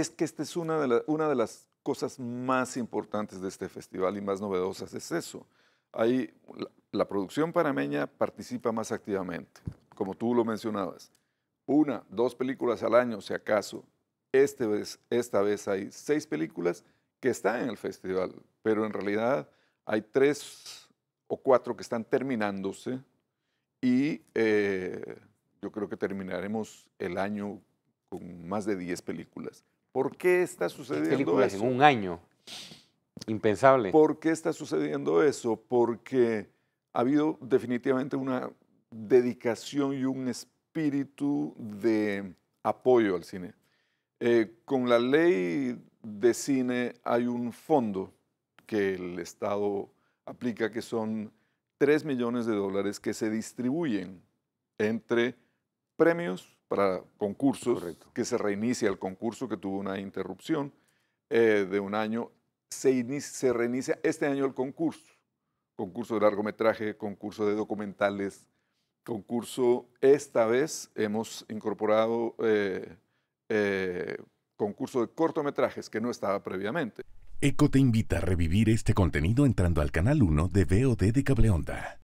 es que esta es una de, una de las cosas más importantes de este festival y más novedosas, es eso. Ahí la, producción panameña participa más activamente, como tú lo mencionabas. Una, dos películas al año, si acaso. Este vez, esta vez hay seis películas que están en el festival, pero en realidad hay tres o cuatro que están terminándose y eh, yo creo que terminaremos el año con más de diez películas. ¿Por qué está sucediendo eso? un año. Impensable. ¿Por qué está sucediendo eso? Porque ha habido definitivamente una dedicación y un espíritu de apoyo al cine. Eh, con la ley de cine hay un fondo que el Estado aplica que son 3 millones de dólares que se distribuyen entre premios para concursos, que se reinicia el concurso que tuvo una interrupción eh, de un año, se, reinicia este año el concurso, concurso de largometraje, concurso de documentales, concurso, esta vez hemos incorporado eh, eh, concurso de cortometrajes que no estaba previamente. ECO te invita a revivir este contenido entrando al canal 1 de VOD de Cableonda.